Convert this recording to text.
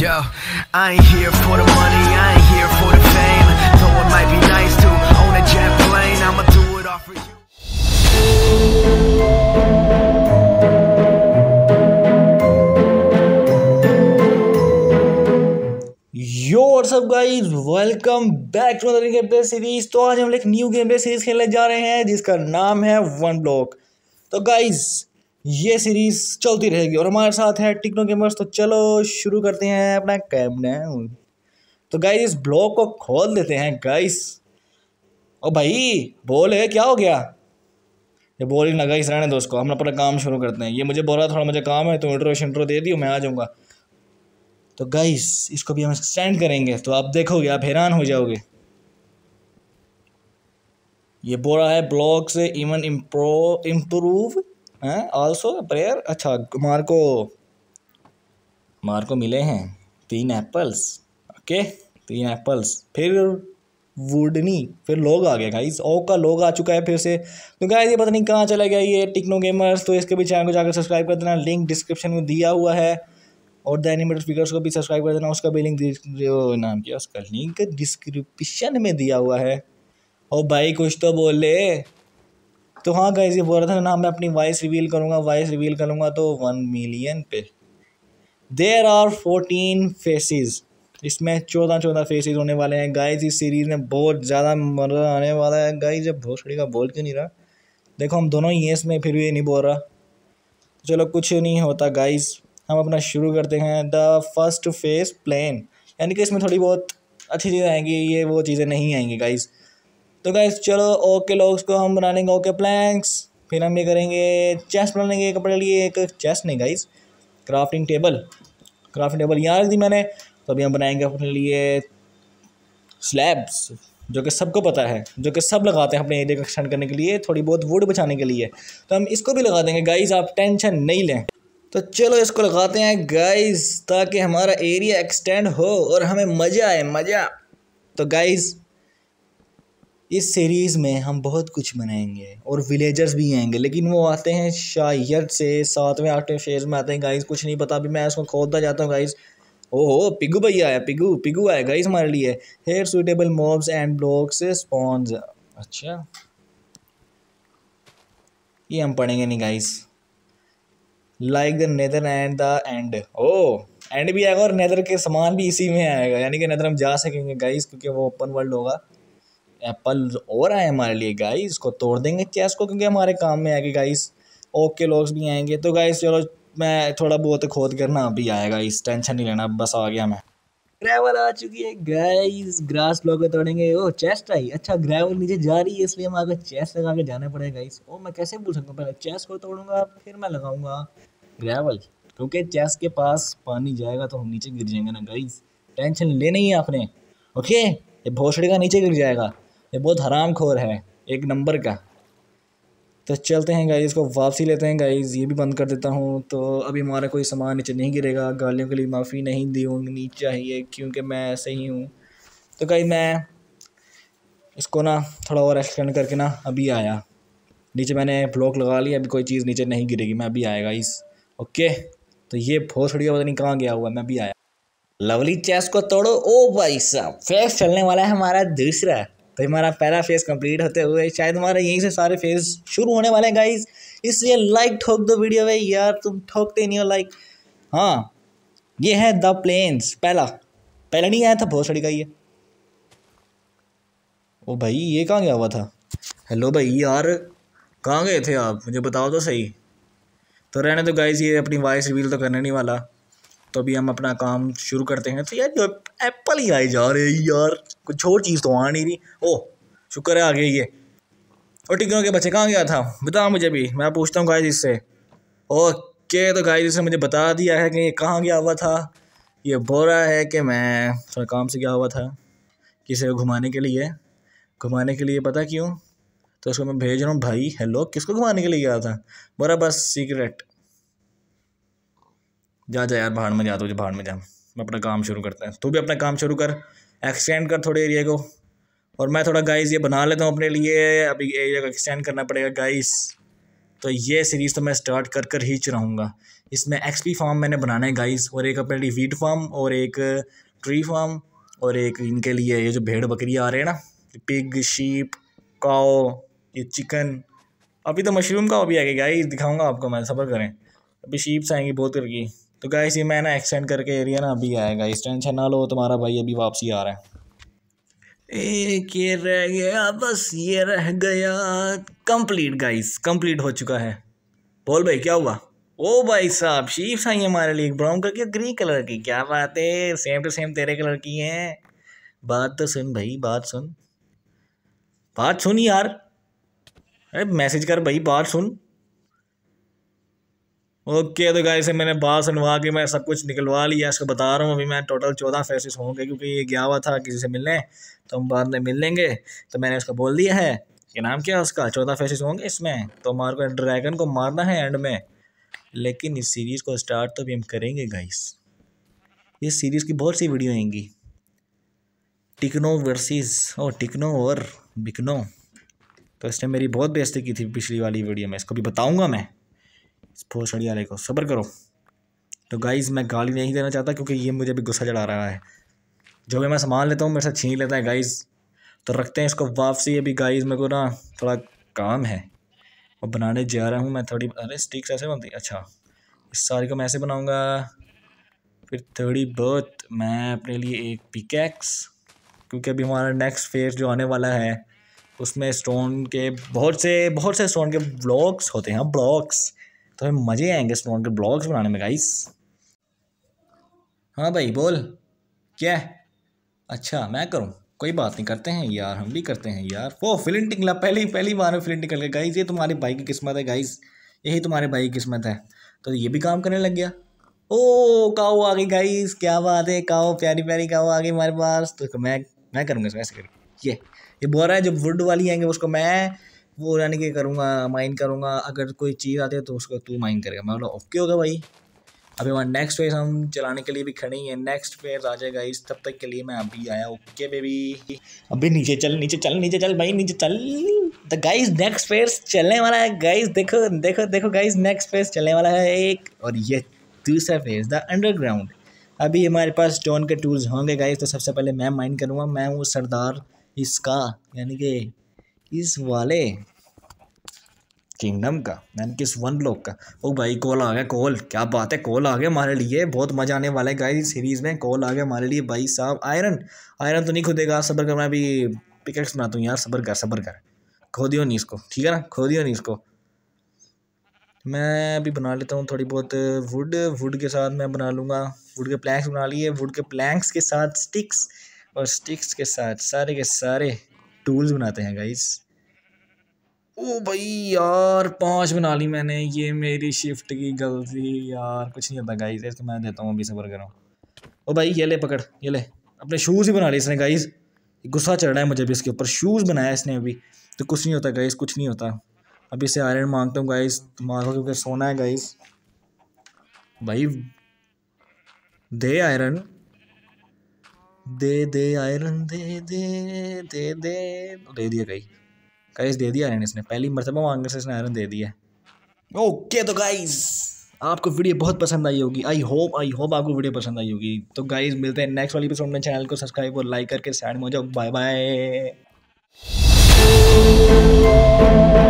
Yo, I ain't here for the money, I ain't here for the fame. Though it might be nice to own a jet plane, I'ma do it all for you. Yo what's up guys welcome back to another game play series तो आज हम एक new game play series खेलने जा रहे हैं जिसका नाम है वन ब्लॉक तो गाइज ये सीरीज़ चलती रहेगी और हमारे साथ है टिकनो गेमर्स तो चलो शुरू करते हैं अपना कैमरा तो गाइस इस ब्लॉग को खोल देते हैं गाइस ओ भाई बोल है क्या हो गया ये ही ना गाइस रहने दो उसको हम अपना काम शुरू करते हैं ये मुझे बोल रहा थोड़ा मुझे काम है तो इंट्रो शंट्रो दे दियो मैं आ जाऊँगा तो गाइस इसको भी हम एक्सटेंड करेंगे तो आप देखोगे आप हैरान हो जाओगे ये बोल रहा है ब्लॉग से इवन इम्प्रो इम्प्रूव हैं आल्सो प्रेयर अच्छा मार्को मार्को मिले हैं तीन एप्पल्स ओके तीन एप्पल्स फिर वुडनी फिर लोग आ गए गाइस ओ का लोग आ चुका है फिर से तो गाइस ये पता नहीं कहाँ चला गया ये टिक्नो गेमर्स तो इसके भी चैनल को जाकर सब्सक्राइब कर देना लिंक डिस्क्रिप्शन में दिया हुआ है और द एनिमेटेड फिगर्स को भी सब्सक्राइब कर देना उसका भी लिंक जो नाम किया उसका लिंक डिस्क्रिप्शन में दिया हुआ है और भाई कुछ तो बोले तो हाँ गाइज ये बोल रहा था ना मैं अपनी वॉइस रिवील करूँगा वॉइस रिवील करूँगा तो वन मिलियन पे देर आर फोर्टीन फेसिस इसमें चौदह चौदह फेसिस होने वाले हैं गाइज इस सीरीज़ में बहुत ज़्यादा मज़ा आने वाला है गाइज जब भोसड़ी का बोल क्यों नहीं रहा देखो हम दोनों ही हैं इसमें फिर भी नहीं बोल रहा चलो कुछ नहीं होता गाइज हम अपना शुरू करते हैं द फर्स्ट फेस प्लेन यानी कि इसमें थोड़ी बहुत अच्छी चीज़ें आएंगी ये वो चीज़ें नहीं आएंगी गाइज़ तो गाइस चलो ओके लॉक्स को हम बना लेंगे ओके प्लैंक्स फिर हम ये करेंगे चेस्ट बना लेंगे कपड़े लिए एक चेस्ट नहीं guys crafting table crafting table यहाँ रख दी मैंने तो अभी हम बनाएंगे अपने लिए स्लैब्स जो कि सबको पता है जो कि सब लगाते हैं अपने एरिया को एक्सटेंड करने के लिए थोड़ी बहुत वुड बचाने के लिए तो हम इसको भी लगा देंगे गाइज आप टेंशन नहीं लें तो चलो इसको लगाते हैं गाइज ताकि हमारा एरिया एक्सटेंड हो और हमें मज़ा आए मज़ा तो गाइज़ इस सीरीज़ में हम बहुत कुछ बनाएंगे और विलेजर्स भी आएंगे लेकिन वो आते हैं शायद से सातवें आठवें फेज में आते हैं गाइस कुछ नहीं पता अभी मैं इसको खोदता जाता हूँ गाइस ओहो पिगू भैया आया पिगू पिगू आया गाइस हमारे लिए here suitable mobs and blocks spawns अच्छा ये हम पढ़ेंगे नहीं guys like the nether and the end oh end भी आएगा और नेदर के सामान भी इसी में आएगा यानी कि नेदर हम जा सकेंगे गाइस क्योंकि वो ओपन वर्ल्ड होगा एप्पल और आए हमारे लिए गाइस इसको तोड़ देंगे चेस को क्योंकि हमारे काम में आएगी गाइस ओके लॉक्स भी आएंगे तो गाइस चलो मैं थोड़ा बहुत खोद करना अभी आएगा इस टेंशन नहीं लेना बस आ गया मैं ग्रेवल आ चुकी है गाइस ग्रास ब्लॉक तोड़ेंगे ओ चेस्ट आई अच्छा ग्रेवल नीचे जा रही है इसलिए हम आगे चेस्ट लगा के जाना पड़ेगा गाइस ओ मैं कैसे भूल सकता हूँ पहले चेस्ट को तोड़ूंगा फिर मैं लगाऊंगा ग्रेवल क्योंकि चेस्ट के पास पानी जाएगा तो हम नीचे गिर जाएंगे ना गाइस टेंशन लेनी है आपने ओके ये भोसड़ी का नीचे गिर जाएगा ये बहुत हराम खोर है एक नंबर का तो चलते हैं गाइज़ को वापसी लेते हैं गाइज़ ये भी बंद कर देता हूँ तो अभी हमारा कोई सामान नीचे नहीं गिरेगा गालियों के लिए माफ़ी नहीं दी नीचे चाहिए क्योंकि मैं ऐसे ही हूँ तो गाइज मैं इसको ना थोड़ा और एक्सटेंड करके ना अभी आया नीचे मैंने ब्लॉक लगा लिया अभी कोई चीज़ नीचे नहीं गिरेगी मैं अभी आया गाइस ओके तो ये बहुत छोड़ी पता नहीं कहाँ गया हुआ मैं अभी आया लवली चेस को तोड़ो ओ भाई साहब फेस चलने वाला है हमारा दूसरा भाई हमारा पहला फेज़ कंप्लीट होते हुए शायद हमारा यहीं से सारे फेज़ शुरू होने वाले हैं गाइज इसलिए लाइक ठोक दो वीडियो में यार तुम ठोकते नहीं हो लाइक हाँ ये है द प्लेन्स पहला पहला नहीं आया था बहुत सड़ी का ये ओ भाई ये कहाँ गया हुआ था हेलो भाई यार कहाँ गए थे आप मुझे बताओ तो सही तो रहने तो गाइज ये अपनी वॉइस रिवील तो करने नहीं वाला तो अभी हम अपना काम शुरू करते हैं तो यार जो एप्पल ही आई जा रहे यार कुछ और चीज़ तो आ नहीं रही ओह शुक्र है आ गई ये और टिकरों के बच्चे कहाँ गया था बता मुझे भी मैं पूछता हूँ गाय से ओके तो गाय इसने मुझे बता दिया है कि ये कहाँ गया हुआ था ये बोरा रहा है कि मैं थोड़ा काम से गया हुआ था किसी को घुमाने के लिए घुमाने के लिए पता क्यों तो उसको मैं भेज रहा हूँ भाई हेलो किसको घुमाने के लिए गया था बोरा बस सीक्रेट जा जा यार बाहर में जा तो जा बाहर में जा मैं अपना काम शुरू करते हैं तू भी अपना काम शुरू कर एक्सटेंड कर थोड़े एरिया को और मैं थोड़ा गाइस ये बना लेता हूँ अपने लिए अभी एरिया को एक्सटेंड करना पड़ेगा गाइस तो ये सीरीज़ तो मैं स्टार्ट कर कर ही चलाऊँगा इसमें एक्सपी फार्म मैंने बनाना है गाइस और एक अपने लिए वीट फार्म और एक ट्री फार्म और एक इनके लिए ये जो भेड़ बकरी आ रहे हैं ना पिग शीप काओ ये चिकन अभी तो मशरूम का भी आ गया गाइस दिखाऊँगा आपको मैं सफ़र करें अभी शीप्स आएंगी बहुत करके तो गाइस ये मैं ना एक्सटेंड करके एरिया ना अभी आएगा इस टेंशन ना लो तुम्हारा भाई अभी वापसी आ रहा है एक ये रह गया बस ये रह गया कंप्लीट गाइस कंप्लीट हो चुका है बोल भाई क्या हुआ ओ भाई साहब शीफ आई हमारे लिए ब्राउन कलर की ग्रीन कलर की क्या बात है सेम टू सेम तेरे कलर की है बात तो सुन भाई बात सुन बात सुन यार अरे मैसेज कर भाई बात सुन ओके तो गाय से मैंने बाल सुनवा के मैं सब कुछ निकलवा लिया इसको बता रहा हूँ अभी मैं टोटल चौदह फेसेस होंगे क्योंकि ये गया हुआ था किसी से मिलने तो हम बाद में मिल लेंगे तो मैंने उसको बोल दिया है कि नाम क्या है उसका चौदह फेसेस होंगे इसमें तो हमारे को ड्रैगन को मारना है एंड में लेकिन इस सीरीज़ को स्टार्ट तो भी हम करेंगे गाइस इस सीरीज़ की बहुत सी वीडियो आएंगी टिकनो वर्सेस और टिकनो और बिकनो तो इसने मेरी बहुत बेइज्जती की थी पिछली वाली वीडियो में इसको भी बताऊँगा मैं बहुत चढ़िया लेको सब्र करो तो गाइज़ मैं गाली नहीं देना चाहता क्योंकि ये मुझे भी गुस्सा चढ़ा रहा है जो भी मैं सामान लेता हूँ मेरे से छीन लेता है गाइज़ तो रखते हैं इसको वापसी अभी गाइज़ मेरे को ना थोड़ा काम है और बनाने जा रहा हूँ मैं थोड़ी अरे स्टिक्स ऐसे बनती अच्छा इस सारी को मैं ऐसे बनाऊँगा फिर थोड़ी बहुत मैं अपने लिए एक पिकैक्स क्योंकि अभी हमारा नेक्स्ट फेज जो आने वाला है उसमें स्टोन के बहुत से बहुत से स्टोन के ब्लॉक्स होते हैं ब्लॉक्स हाँ, तो हमें मज़े आएंगे स्नोन के ब्लॉग्स बनाने में गाइस हाँ भाई बोल क्या अच्छा मैं करूँ कोई बात नहीं करते हैं यार हम भी करते हैं यार वो फिलिन टिकला पहली पहली बार में फिलिन करके गया गाइस ये तुम्हारे भाई की किस्मत है गाइस यही तुम्हारे भाई की किस्मत है तो ये भी काम करने लग गया ओ काओ आ गई गाइस क्या बात है काओ प्यारी प्यारी काओ आ गई हमारे पास तो मैं मैं करूँगा इसमें ऐसे करके ये ये बोरा है जो वुड वाली आएंगे उसको मैं वो यानी कि करूँगा माइन करूँगा अगर कोई चीज़ आती है तो उसको तू माइन करेगा मैं बोला ओके होगा भाई अभी वहाँ नेक्स्ट फेज हम चलाने के लिए भी खड़े ही हैं नेक्स्ट फेज आ जाएगा इस तब तक के लिए मैं अभी आया ओके बेबी अभी नीचे चल नीचे चल नीचे चल भाई नीचे चल द गाइस नेक्स्ट फेज चलने वाला है गाइस देखो देखो देखो गाइस नेक्स्ट फेज चलने वाला है एक और ये दूसरा फेज द अंडरग्राउंड अभी हमारे पास स्टोन के टूल्स होंगे गाइज तो सबसे पहले मैं माइंड करूँगा मैं हूँ सरदार इसका यानी कि इस वाले किंगडम का यानी कि इस वन ब्लॉक का ओ भाई कॉल आ गया कॉल क्या बात है कॉल आ गया हमारे लिए बहुत मज़ा आने वाला है गाइस सीरीज़ में कॉल आ गया हमारे लिए भाई साहब आयरन आयरन तो नहीं खुदेगा सबर कर मैं अभी पिकेट्स बनाता हूँ यार सबर कर सबर कर खो दियो नहीं इसको ठीक है ना खो दियो नहीं इसको मैं अभी बना लेता हूँ थोड़ी बहुत वुड वुड के साथ मैं बना लूँगा वुड के प्लैंक्स बना लिए वुड के प्लैंक्स के साथ स्टिक्स और स्टिक्स के साथ सारे के सारे टूल्स बनाते हैं गाइस ओ भाई यार पाँच बना ली मैंने ये मेरी शिफ्ट की गलती यार कुछ नहीं होता गाइस इसको मैं देता हूँ अभी सफर करो ओ भाई ये ले पकड़ ये ले अपने शूज़ ही बना लिए इसने गाइस गुस्सा चढ़ रहा है मुझे अभी इसके ऊपर शूज़ बनाया इसने अभी तो कुछ नहीं होता गाइस कुछ नहीं होता अभी इसे आयरन मांगता हूँ गाइस मांगो क्योंकि सोना है गाइस भाई दे आयरन दे दे आयरन दे दे दे दे दे दिया गाई गाइस दे दिया आयरन इसने पहली मरतबा मांगने से इसने आयरन दे दिया ओके तो गाइस आपको वीडियो बहुत पसंद आई होगी आई होप आई होप आपको वीडियो पसंद आई होगी तो गाइस मिलते हैं नेक्स्ट वाली एपिसोड में चैनल को सब्सक्राइब और लाइक करके साइड में हो जाओ बाय बाय